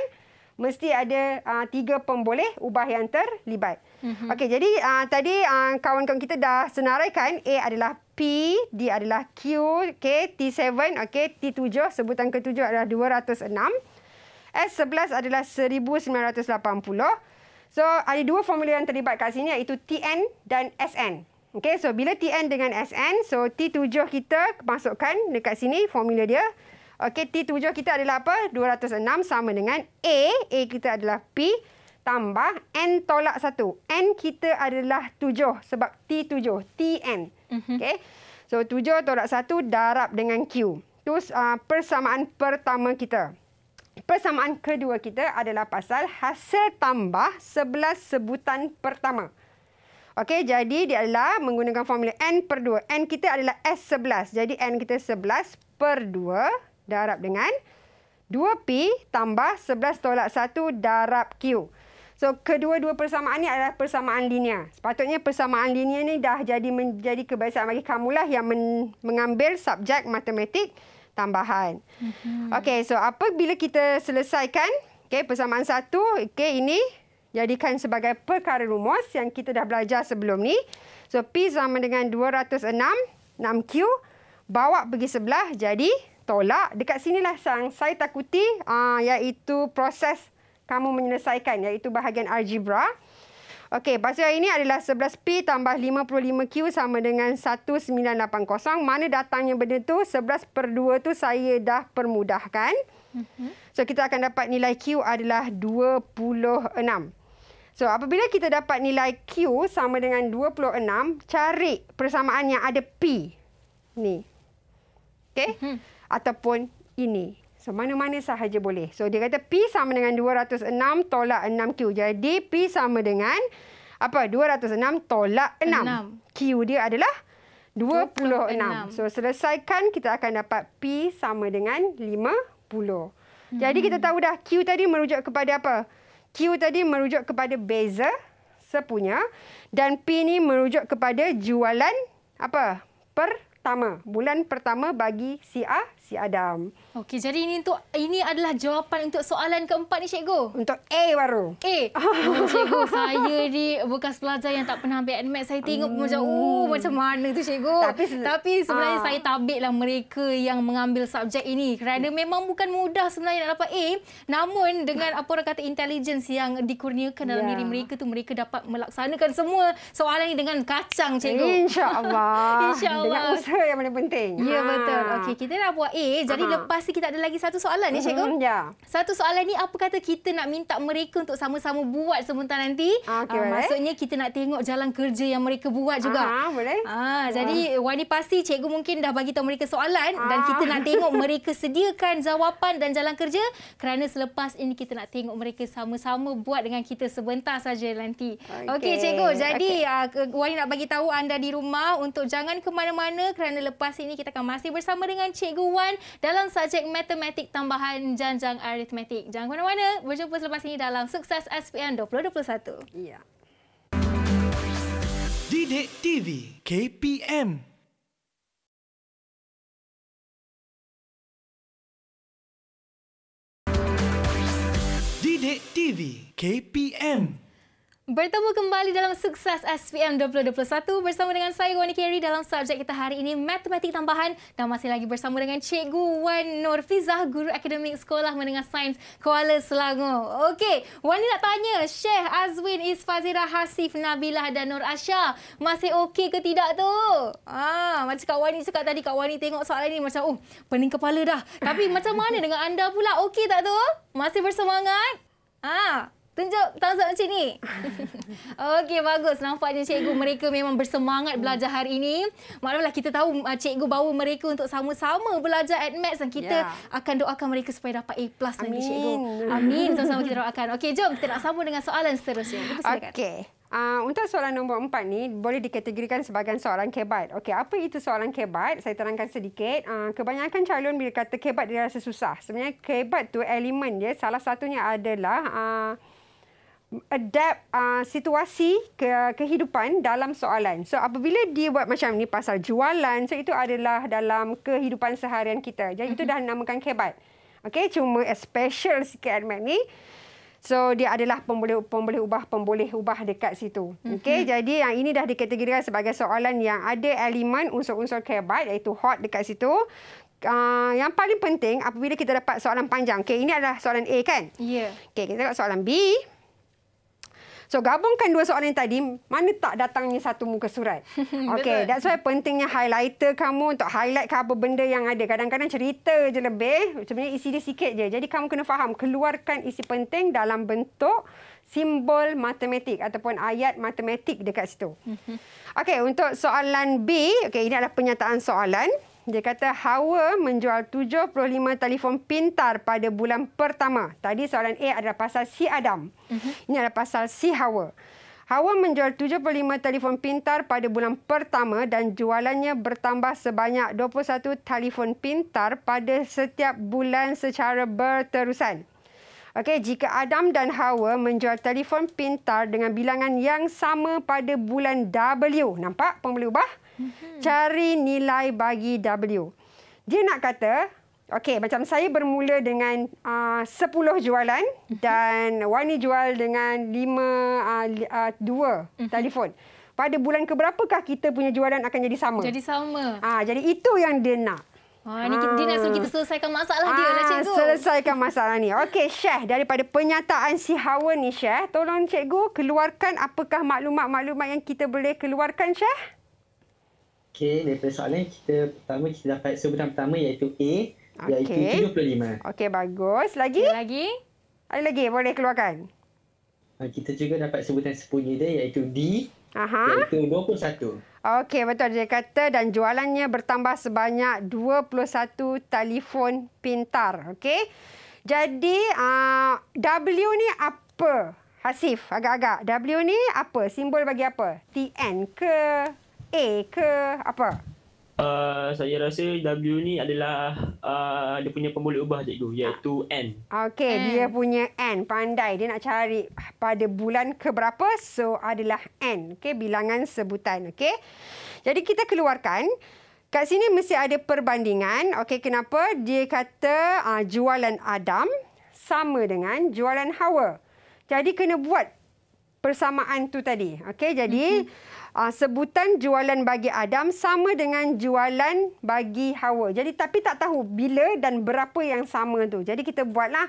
mesti ada uh, tiga pemboleh ubah yang terlibat. Mm-hmm. Okey jadi uh, tadi uh, kawan-kawan kita dah senaraikan A adalah P, D adalah Q, K, T7, okay, T7 sebutan ketujuh adalah 206. S11 adalah 1980. So ada dua formula yang terlibat kat sini iaitu TN dan SN. Okey, so bila TN dengan SN, so T7 kita masukkan dekat sini formula dia. Okey, T7 kita adalah apa? 206 sama dengan A. A kita adalah P tambah N tolak 1. N kita adalah 7 sebab T7, TN. Mm -hmm. Okey, so 7 tolak 1 darab dengan Q. Itu uh, persamaan pertama kita. Persamaan kedua kita adalah pasal hasil tambah 11 sebutan pertama. Okey, jadi dia adalah menggunakan formula N per 2. N kita adalah S11. Jadi N kita 11 per 2 darab dengan 2P tambah 11 tolak 1 darab Q. So, kedua-dua persamaan ni adalah persamaan linear. Sepatutnya persamaan linear ni dah jadi menjadi kebiasaan bagi kamu lah yang men mengambil subjek matematik tambahan. Mm -hmm. Okey, so apabila kita selesaikan okay, persamaan satu, okay, ini jadikan sebagai perkara rumus yang kita dah belajar sebelum ni. So P sama dengan 206, 6Q. Bawa pergi sebelah jadi tolak. Dekat sini lah yang saya takuti uh, iaitu proses kamu menyelesaikan iaitu bahagian algebra. Okey, pasal ini adalah 11P tambah 55Q sama dengan 1980. Mana datangnya benda tu? 11 per 2 tu saya dah permudahkan. Mm So, kita akan dapat nilai Q adalah 26. So apabila kita dapat nilai Q sama dengan 26, cari persamaan yang ada P. Ni. okay? Hmm. Ataupun ini. So mana-mana sahaja boleh. So dia kata P sama dengan 206 tolak 6Q. Jadi P sama dengan apa? 206 tolak 6. 6. Q dia adalah 26. 26. So selesaikan kita akan dapat P sama dengan 50. Hmm. Jadi kita tahu dah Q tadi merujuk kepada apa? Q tadi merujuk kepada beza sepunya dan P ni merujuk kepada jualan apa? Pertama, bulan pertama bagi si A, si Adam. Okey, jadi ini untuk ini adalah jawapan untuk soalan keempat ni cikgu. Untuk A baru. A. <laughs> Oh, cikgu, saya di bekas pelajar yang tak pernah ambil admit. Saya tengok hmm. macam oh macam mana tu cikgu. Tapi, Tapi sebenarnya uh. saya tabiklah mereka yang mengambil subjek ini kerana hmm. memang bukan mudah sebenarnya nak dapat A. Namun dengan apa orang kata intelligence yang dikurniakan dalam yeah. diri mereka tu mereka dapat melaksanakan semua soalan ini dengan kacang cikgu. Insya-Allah. <laughs> Insya-Allah. Dengan usaha yang paling penting. Ya ah. betul. Okey, kita dah buat A. Jadi uh-huh. lepas rasa kita ada lagi satu soalan ni ya, cikgu. ya. Satu soalan ni apa kata kita nak minta mereka untuk sama-sama buat sebentar nanti. Okay, uh, ah, boleh. Maksudnya kita nak tengok jalan kerja yang mereka buat juga. Ah, uh, boleh. Ah, uh, uh. jadi ah. Wani pasti cikgu mungkin dah bagi tahu mereka soalan uh. dan kita ah. nak tengok mereka sediakan jawapan dan jalan kerja kerana selepas ini kita nak tengok mereka sama-sama buat dengan kita sebentar saja nanti. Okey okay, cikgu. Jadi okay. uh, Wani nak bagi tahu anda di rumah untuk jangan ke mana-mana kerana lepas ini kita akan masih bersama dengan cikgu Wan dalam sahaja subjek matematik tambahan janjang aritmetik. Jangan ke mana-mana, berjumpa selepas ini dalam Sukses SPM 2021. Ya. Didik TV KPM Didik TV KPM Bertemu kembali dalam sukses SPM 2021 bersama dengan saya Wani Kiri dalam subjek kita hari ini Matematik Tambahan dan masih lagi bersama dengan Cikgu Wan Norfizah Guru Akademik Sekolah Menengah Sains Kuala Selangor. Okey, Wani nak tanya Syekh Azwin Isfazira Hasif Nabilah dan Nur Asya masih okey ke tidak tu? Ah, macam Kak Wani cakap tadi Kak Wani tengok soalan ini macam oh, pening kepala dah. Tapi macam mana dengan anda pula? Okey tak tu? Masih bersemangat? Ah, Tunjuk tangan macam ni. <laughs> Okey, bagus. Nampaknya cikgu mereka memang bersemangat belajar hari ini. Maklumlah kita tahu ah, cikgu bawa mereka untuk sama-sama belajar at Max dan kita yeah. akan doakan mereka supaya dapat A+. Plus Amin. Nanti, cikgu. Amin. Sama-sama kita doakan. Okey, jom kita nak sambung dengan soalan seterusnya. Okey. Uh, untuk soalan nombor empat ni boleh dikategorikan sebagai soalan kebat. Okey, apa itu soalan kebat? Saya terangkan sedikit. Uh, kebanyakan calon bila kata kebat dia rasa susah. Sebenarnya kebat tu elemen dia salah satunya adalah uh, adapt uh, situasi ke kehidupan dalam soalan. So apabila dia buat macam ni pasal jualan, so itu adalah dalam kehidupan seharian kita. Jadi itu mhm. dah namakan kebat. Okey, cuma special sikit admin ni. So dia adalah pemboleh pemboleh ubah pemboleh ubah dekat situ. Okey, mm-hmm. jadi yang ini dah dikategorikan sebagai soalan yang ada elemen unsur-unsur kebat iaitu hot dekat situ. Uh, yang paling penting apabila kita dapat soalan panjang. Okey, ini adalah soalan A kan? Ya. Yeah. Okey, kita tengok soalan B. So gabungkan dua soalan yang tadi, mana tak datangnya satu muka surat. <laughs> Okey, that's why pentingnya highlighter kamu untuk highlight ke apa benda yang ada. Kadang-kadang cerita je lebih, sebenarnya isi dia sikit je. Jadi kamu kena faham, keluarkan isi penting dalam bentuk simbol matematik ataupun ayat matematik dekat situ. Mhm. Okey, untuk soalan B, okey ini adalah penyataan soalan. Dia kata Hawa menjual 75 telefon pintar pada bulan pertama. Tadi soalan A adalah pasal si Adam. Uh-huh. Ini adalah pasal si Hawa. Hawa menjual 75 telefon pintar pada bulan pertama dan jualannya bertambah sebanyak 21 telefon pintar pada setiap bulan secara berterusan. Okey, jika Adam dan Hawa menjual telefon pintar dengan bilangan yang sama pada bulan W, nampak pembeli ubah? hmm Cari nilai bagi W. Dia nak kata, okey macam saya bermula dengan ah, uh, 10 jualan hmm dan Wani jual dengan 5 uh, uh, 2 hmm telefon. Pada bulan keberapakah kita punya jualan akan jadi sama? Jadi sama. Ah, jadi itu yang dia nak. Ha, ah, ni dia nak suruh kita ah. selesaikan masalah dia lah cikgu. Selesaikan masalah ni. Okey, Syekh daripada penyataan si Hawa ni Syekh. Tolong cikgu keluarkan apakah maklumat-maklumat yang kita boleh keluarkan Syekh. Okey, daripada soalan kita pertama kita dapat sebutan pertama iaitu A iaitu okay. 75. Okey, bagus. Lagi? Okay, lagi. Ada lagi boleh keluarkan. Ha, kita juga dapat sebutan sepunya dia iaitu D Aha. iaitu 21. Okey, betul. Dia kata dan jualannya bertambah sebanyak 21 telefon pintar. Okey. Jadi uh, W ni apa? Hasif, agak-agak. W ni apa? Simbol bagi apa? TN ke? A ke apa? Uh, saya rasa W ni adalah uh, dia punya pemboleh ubah je itu iaitu N. Okey, dia punya N. Pandai dia nak cari pada bulan ke berapa. So adalah N. Okey, bilangan sebutan. Okey. Jadi kita keluarkan kat sini mesti ada perbandingan. Okey, kenapa? Dia kata uh, jualan Adam sama dengan jualan Hawa. Jadi kena buat persamaan tu tadi. Okey, jadi mm-hmm uh, sebutan jualan bagi Adam sama dengan jualan bagi Hawa. Jadi tapi tak tahu bila dan berapa yang sama tu. Jadi kita buatlah.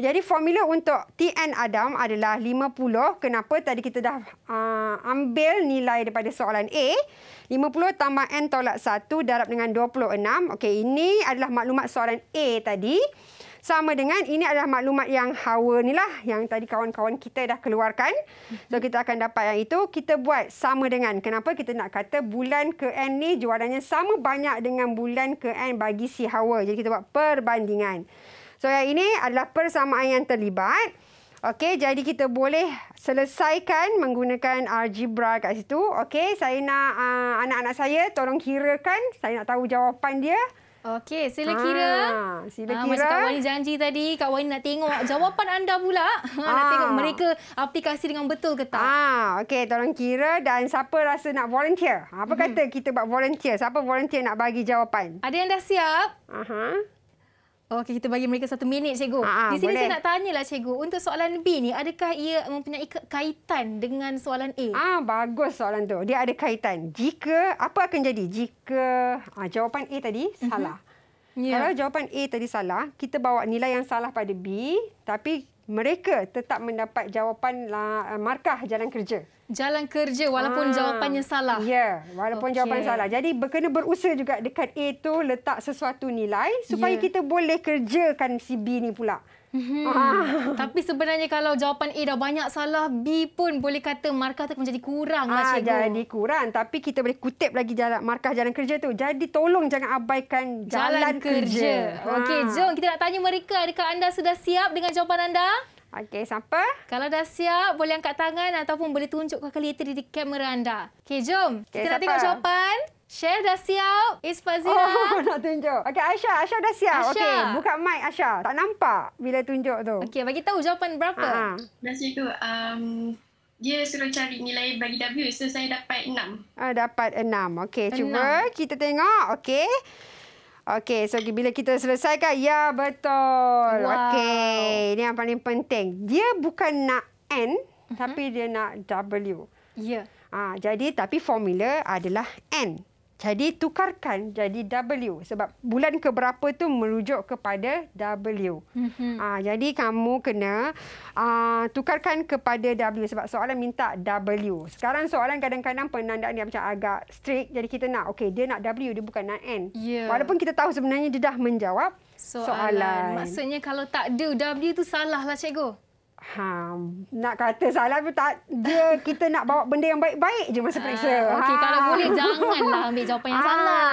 Jadi formula untuk TN Adam adalah 50. Kenapa? Tadi kita dah uh, ambil nilai daripada soalan A. 50 tambah N tolak 1 darab dengan 26. Okey, ini adalah maklumat soalan A tadi sama dengan ini adalah maklumat yang hawa ni lah yang tadi kawan-kawan kita dah keluarkan. So kita akan dapat yang itu. Kita buat sama dengan. Kenapa kita nak kata bulan ke N ni jualannya sama banyak dengan bulan ke N bagi si hawa. Jadi kita buat perbandingan. So yang ini adalah persamaan yang terlibat. Okey, jadi kita boleh selesaikan menggunakan algebra kat situ. Okey, saya nak ah, anak-anak uh, saya tolong kirakan. Saya nak tahu jawapan dia. Okey, sila ah, kira. Ha, sila ah, kira. Ha, macam Kak Wani janji tadi, Kak Wani nak tengok jawapan anda pula. Ha, <laughs> ha. Nak ah. tengok mereka aplikasi dengan betul ke tak. Ha, Okey, tolong kira dan siapa rasa nak volunteer. Apa hmm. kata kita buat volunteer? Siapa volunteer nak bagi jawapan? Ada yang dah siap? Aha. Okey, kita bagi mereka satu minit, Cikgu. Aa, ah, ah, Di sini boleh. saya nak tanyalah, Cikgu, untuk soalan B ni, adakah ia mempunyai kaitan dengan soalan A? Ah, Bagus soalan tu. Dia ada kaitan. Jika, apa akan jadi? Jika ah, jawapan A tadi mhm. salah. Yeah. Kalau jawapan A tadi salah, kita bawa nilai yang salah pada B, tapi mereka tetap mendapat jawapan uh, markah jalan kerja. Jalan kerja walaupun ah, jawapannya salah. Ya, yeah, walaupun okay. jawapan salah. Jadi kena berusaha juga dekat A tu letak sesuatu nilai supaya yeah. kita boleh kerjakan si B ni pula. Mm-hmm. Ah. <laughs> Tapi sebenarnya kalau jawapan A dah banyak salah, B pun boleh kata markah tu menjadi kurang lah ah, cikgu. Jadi kurang. Tapi kita boleh kutip lagi jalan, markah jalan kerja tu. Jadi tolong jangan abaikan jalan, jalan kerja. kerja. Ah. Okey, jom kita nak tanya mereka adakah anda sudah siap dengan jawapan anda? Okey, sampai. Kalau dah siap, boleh angkat tangan ataupun boleh tunjuk tunjukkan kelihatan di kamera anda. Okey, jom. Okay, kita siapa? nak tengok jawapan. Share dah siap. Is Oh, <laughs> nak tunjuk. Okey, Aisyah. Aisyah dah siap. Okey, buka mic Aisyah. Tak nampak bila tunjuk tu. Okey, bagi tahu jawapan berapa. Ha. Ah. Nasib tu, um, dia suruh cari nilai bagi W. So, saya dapat enam. Ah, dapat enam. Okey, cuba kita tengok. Okey. Okey, so bila kita selesaikan, ya betul. Wow. Okey, ini yang paling penting. Dia bukan nak N, uh-huh. tapi mhm. dia nak W. Ya. Yeah. Ah, jadi, tapi formula adalah N. Jadi tukarkan jadi W sebab bulan keberapa tu merujuk kepada W. Mm-hmm. Aa, ah, jadi kamu kena aa, ah, tukarkan kepada W sebab soalan minta W. Sekarang soalan kadang-kadang penandaan dia macam agak strict. Jadi kita nak, okay, dia nak W, dia bukan nak N. Yeah. Walaupun kita tahu sebenarnya dia dah menjawab soalan. soalan. Maksudnya kalau tak ada W tu salah lah cikgu. Ha, nak kata salah tu tak. Dia, <laughs> kita nak bawa benda yang baik-baik je masa periksa. Ha. Okey, kalau ha. boleh janganlah ambil jawapan yang ha. salah.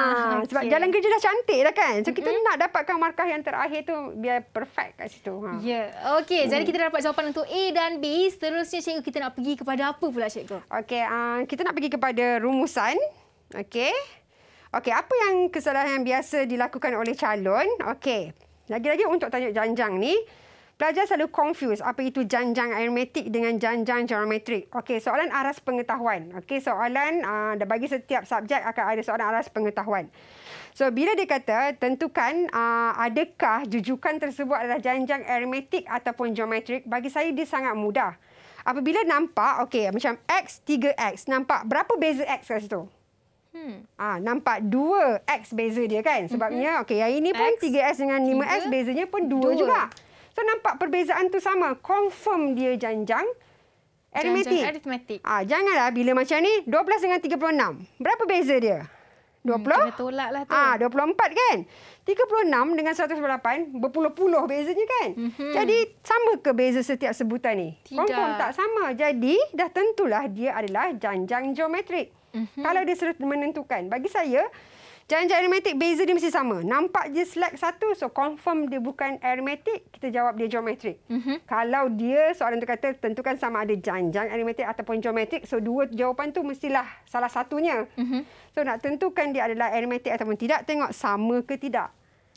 Okay. Sebab jalan kerja dah cantik dah kan. So, kita mm-hmm. nak dapatkan markah yang terakhir tu biar perfect kat situ. Ha. Ya. Yeah. Okey, hmm. jadi kita dapat jawapan untuk A dan B. Seterusnya, cikgu, kita nak pergi kepada apa pula, cikgu? Okey, uh, kita nak pergi kepada rumusan. Okey. Okey, apa yang kesalahan yang biasa dilakukan oleh calon? Okey. Lagi-lagi untuk tanya janjang ni, Pelajar selalu confuse apa itu janjang aritmetik dengan janjang geometrik. Okey, soalan aras pengetahuan. Okey, soalan uh, bagi setiap subjek akan ada soalan aras pengetahuan. So, bila dia kata tentukan uh, adakah jujukan tersebut adalah janjang aritmetik ataupun geometrik, bagi saya dia sangat mudah. Apabila nampak, okey, macam X, 3X. Nampak berapa beza X kat situ? Hmm. Ah, nampak 2X beza dia kan? Mhm. Sebabnya, okey, yang ini pun X, 3X dengan 5X 3, bezanya pun 2, 2. juga. So nampak perbezaan tu sama. Confirm dia janjang. Aritmetik. Janjang aritmetik. Ah, janganlah bila macam ni 12 dengan 36. Berapa beza dia? 20? Hmm, kena tolak lah tu. Ah, 24 kan? 36 dengan 108, berpuluh-puluh bezanya kan? Mm-hmm. Jadi, sama ke beza setiap sebutan ni? Tidak. Confirm tak sama. Jadi, dah tentulah dia adalah janjang geometrik. Mm-hmm. Kalau dia sudah menentukan. Bagi saya, Jangan jalan aromatik, beza dia mesti sama. Nampak je slack satu, so confirm dia bukan aromatik, kita jawab dia geometrik. Mm-hmm. Kalau dia, soalan tu kata, tentukan sama ada janjang aromatik ataupun geometrik, so dua jawapan tu mestilah salah satunya. Mm-hmm. So nak tentukan dia adalah aromatik ataupun tidak, tengok sama ke tidak.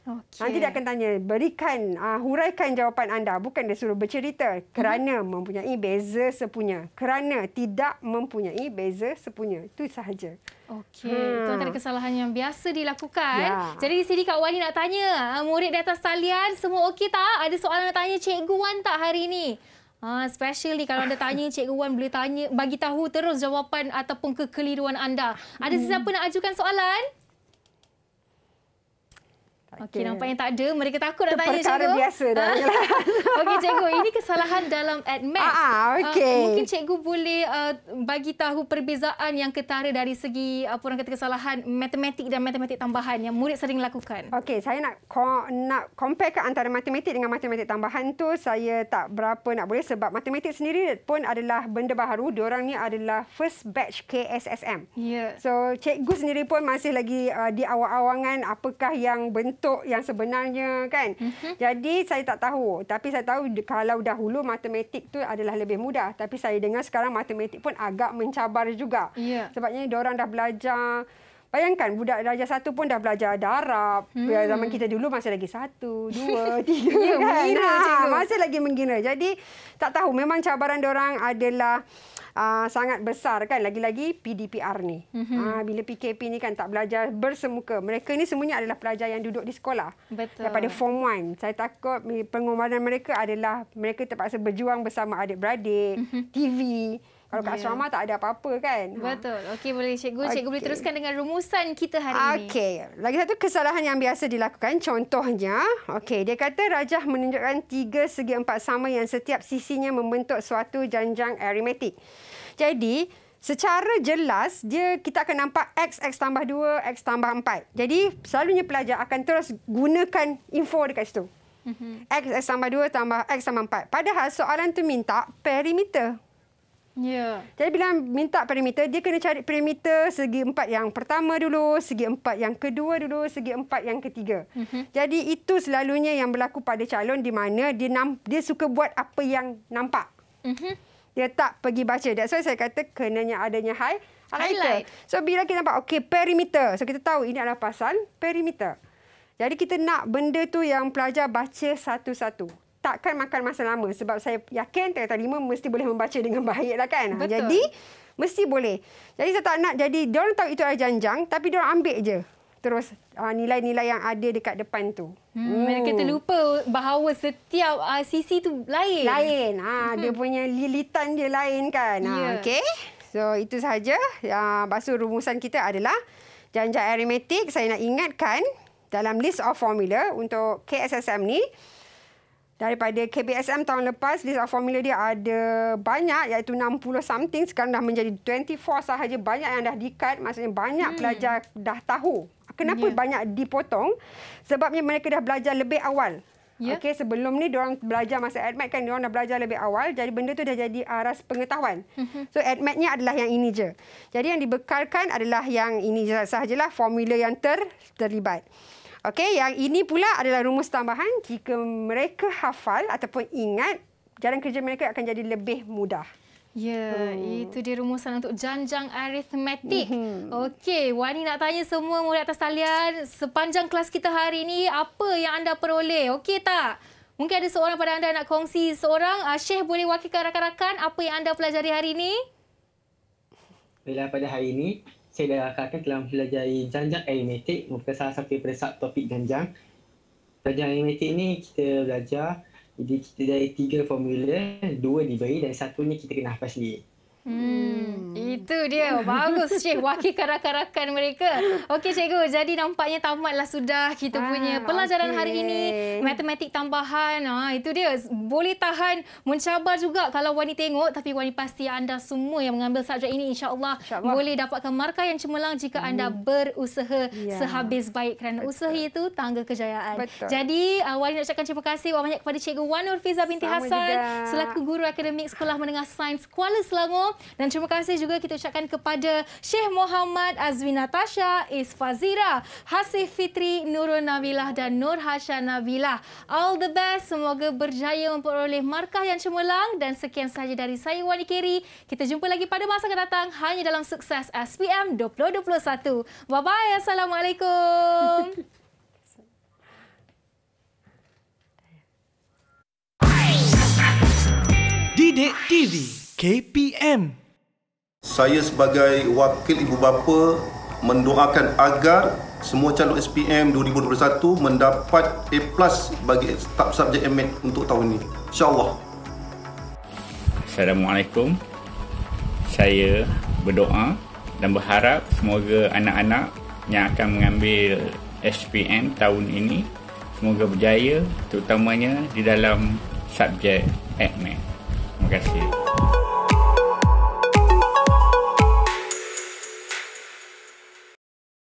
Okay. Nanti dia akan tanya, berikan, uh, huraikan jawapan anda. Bukan dia suruh bercerita kerana hmm. mempunyai beza sepunya. Kerana tidak mempunyai beza sepunya. Itu sahaja. Okey, hmm. itu antara kesalahan yang biasa dilakukan. Ya. Jadi di sini Kak Wani nak tanya, ah, murid di atas talian, semua okey tak? Ada soalan nak tanya Cikgu Wan tak hari ini? Ha, ah, special ni kalau anda tanya Cikgu Wan boleh tanya bagi tahu terus jawapan ataupun kekeliruan anda. Ada hmm. sesiapa nak ajukan soalan? Okey, nampak yang tak ada, mereka takut nak tanya cikgu. Perkara biasa dah. <laughs> <laughs> Okey, cikgu, ini kesalahan dalam admat. Ah, ah, ah Okay. Uh, ah, mungkin cikgu boleh uh, bagi tahu perbezaan yang ketara dari segi apa orang kata kesalahan matematik dan matematik tambahan yang murid sering lakukan. Okey, saya nak ko nak compare antara matematik dengan matematik tambahan tu saya tak berapa nak boleh sebab matematik sendiri pun adalah benda baru. Diorang ni adalah first batch KSSM. Yeah. So, cikgu sendiri pun masih lagi uh, di awang-awangan apakah yang bentuk masuk yang sebenarnya kan. Mm-hmm. Jadi saya tak tahu. Tapi saya tahu kalau dahulu matematik tu adalah lebih mudah. Tapi saya dengar sekarang matematik pun agak mencabar juga. Yeah. Sebabnya orang dah belajar Bayangkan budak darjah satu pun dah belajar darab. Hmm. Zaman kita dulu masih lagi satu, <laughs> dua, tiga. ya, kan? mengira, ha, masih lagi mengira. Jadi tak tahu memang cabaran orang adalah uh, sangat besar kan. Lagi-lagi PDPR ni. Hmm. Uh, bila PKP ni kan tak belajar bersemuka. Mereka ni semuanya adalah pelajar yang duduk di sekolah. Betul. Daripada form one. Saya takut pengumuman mereka adalah mereka terpaksa berjuang bersama adik-beradik, hmm. TV. Kalau yeah. kat ya. asrama tak ada apa-apa kan. Ha. Betul. Okey boleh cikgu. Okay. Cikgu boleh teruskan dengan rumusan kita hari okay. ini. Okey. Lagi satu kesalahan yang biasa dilakukan. Contohnya. Okey. Dia kata rajah menunjukkan tiga segi empat sama yang setiap sisinya membentuk suatu janjang aritmetik. Jadi secara jelas dia kita akan nampak x x tambah dua x tambah empat. Jadi selalunya pelajar akan terus gunakan info dekat situ. mm X, x tambah dua tambah x tambah empat. Padahal soalan tu minta perimeter. Yeah. Jadi bila minta perimeter, dia kena cari perimeter segi empat yang pertama dulu, segi empat yang kedua dulu, segi empat yang ketiga. Mm-hmm. Jadi itu selalunya yang berlaku pada calon di mana dia, namp- dia suka buat apa yang nampak. Mm-hmm. Dia tak pergi baca. That's why saya kata kenanya adanya high highlight. highlight. So bila kita nampak, okay, perimeter. So kita tahu ini adalah pasal perimeter. Jadi kita nak benda tu yang pelajar baca satu-satu takkan makan masa lama sebab saya yakin tarikh lima mesti boleh membaca dengan <laughs> baik lah kan. Betul. Jadi mesti boleh. Jadi saya tak nak jadi Dia orang tahu itu adalah janjang tapi diorang ambil je terus ah, nilai-nilai yang ada dekat depan tu. Hmm, hmm. kita lupa bahawa setiap uh, sisi tu lain. Lain. Ha, hmm. dia punya lilitan dia lain kan. Ha, yeah. Ya. Okey. So itu sahaja. Ya, basuh rumusan kita adalah janjang aritmetik. Saya nak ingatkan dalam list of formula untuk KSSM ni, daripada KBSM tahun lepas list of formula dia ada banyak iaitu 60 something sekarang dah menjadi 24 sahaja banyak yang dah di-cut maksudnya banyak hmm. pelajar dah tahu kenapa yeah. banyak dipotong sebabnya mereka dah belajar lebih awal yeah. okey sebelum ni diorang belajar masa admit kan diorang dah belajar lebih awal jadi benda tu dah jadi aras pengetahuan mhm. so admitnya adalah yang ini je jadi yang dibekalkan adalah yang ini sahajalah formula yang ter terlibat Okey, yang ini pula adalah rumus tambahan jika mereka hafal ataupun ingat jalan kerja mereka akan jadi lebih mudah. Ya, hmm. itu dia rumusan untuk janjang aritmetik. Hmm. Okey, Wani nak tanya semua murid atas talian, sepanjang kelas kita hari ini apa yang anda peroleh? Okey tak? Mungkin ada seorang pada anda nak kongsi seorang uh, Syekh boleh wakilkan rakan-rakan apa yang anda pelajari hari ini? Bila pada hari ini saya dah katakan telah mempelajari janjang aritmetik merupakan salah satu daripada subtopik janjang. Janjang aritmetik ni kita belajar jadi kita dari tiga formula, dua diberi dan satu satunya kita kena hafal sendiri. Hmm. hmm, Itu dia. Bagus, cik Wakil karak-karakan mereka. Okey, Cikgu. Jadi nampaknya tamatlah sudah kita ah, punya pelajaran okay. hari ini. Matematik tambahan. Ah itu dia. Boleh tahan mencabar juga kalau Wani tengok. Tapi Wani pasti anda semua yang mengambil subjek ini insyaAllah insya boleh dapatkan markah yang cemerlang jika hmm. anda berusaha ya. sehabis baik. Kerana Betul. usaha itu tangga kejayaan. Betul. Jadi, uh, Wani nak ucapkan terima kasih banyak kepada Cikgu Wanur Fiza binti Sama Hassan. Juga. Selaku Guru Akademik Sekolah Menengah Sains Kuala Selangor. Dan terima kasih juga kita ucapkan kepada Syekh Muhammad Azwi Natasha, Isfazira, Hasif Fitri, Nurul Nabilah dan Nur Hasha Nabilah. All the best. Semoga berjaya memperoleh markah yang cemerlang. Dan sekian sahaja dari saya, Wan Keri. Kita jumpa lagi pada masa akan datang hanya dalam sukses SPM 2021. Bye-bye. Assalamualaikum. <laughs> Didik TV. KPM. Saya sebagai wakil ibu bapa mendoakan agar semua calon SPM 2021 mendapat A+ bagi tap subjek MAT untuk tahun ini. Insya-Allah. Assalamualaikum. Saya berdoa dan berharap semoga anak-anak yang akan mengambil SPM tahun ini semoga berjaya terutamanya di dalam subjek AdMath. Garcia.